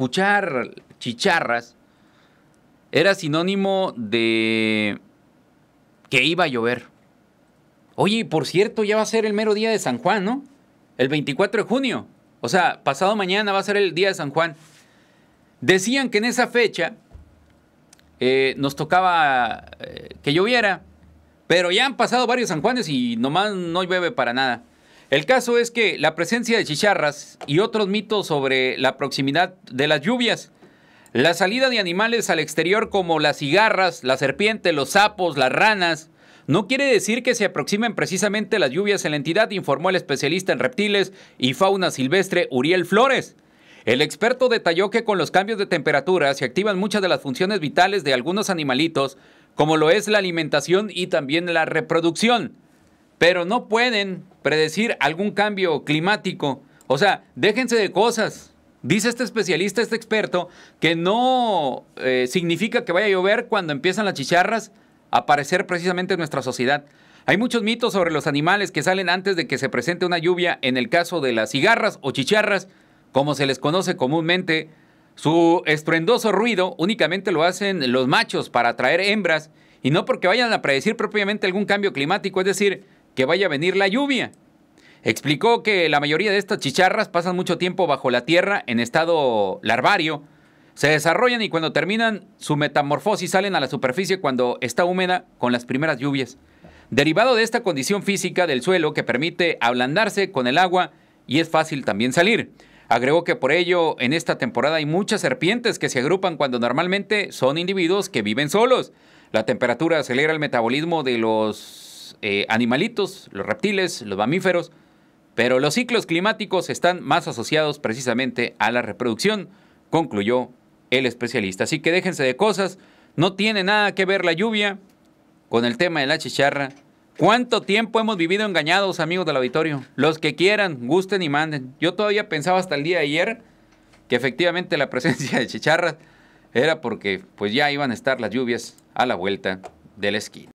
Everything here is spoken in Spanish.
escuchar chicharras era sinónimo de que iba a llover. Oye, por cierto, ya va a ser el mero día de San Juan, ¿no? El 24 de junio. O sea, pasado mañana va a ser el día de San Juan. Decían que en esa fecha eh, nos tocaba eh, que lloviera, pero ya han pasado varios San Juanes y nomás no llueve para nada. El caso es que la presencia de chicharras y otros mitos sobre la proximidad de las lluvias, la salida de animales al exterior como las cigarras, la serpiente, los sapos, las ranas, no quiere decir que se aproximen precisamente las lluvias en la entidad, informó el especialista en reptiles y fauna silvestre Uriel Flores. El experto detalló que con los cambios de temperatura se activan muchas de las funciones vitales de algunos animalitos, como lo es la alimentación y también la reproducción pero no pueden predecir algún cambio climático. O sea, déjense de cosas. Dice este especialista, este experto, que no eh, significa que vaya a llover cuando empiezan las chicharras a aparecer precisamente en nuestra sociedad. Hay muchos mitos sobre los animales que salen antes de que se presente una lluvia, en el caso de las cigarras o chicharras, como se les conoce comúnmente. Su estruendoso ruido únicamente lo hacen los machos para atraer hembras y no porque vayan a predecir propiamente algún cambio climático, es decir, que vaya a venir la lluvia. Explicó que la mayoría de estas chicharras pasan mucho tiempo bajo la tierra en estado larvario. Se desarrollan y cuando terminan su metamorfosis salen a la superficie cuando está húmeda con las primeras lluvias. Derivado de esta condición física del suelo que permite ablandarse con el agua y es fácil también salir. Agregó que por ello en esta temporada hay muchas serpientes que se agrupan cuando normalmente son individuos que viven solos. La temperatura acelera el metabolismo de los eh, animalitos, los reptiles, los mamíferos, pero los ciclos climáticos están más asociados precisamente a la reproducción, concluyó el especialista. Así que déjense de cosas, no tiene nada que ver la lluvia con el tema de la chicharra. ¿Cuánto tiempo hemos vivido engañados, amigos del auditorio? Los que quieran, gusten y manden. Yo todavía pensaba hasta el día de ayer que efectivamente la presencia de chicharras era porque pues ya iban a estar las lluvias a la vuelta de la esquina.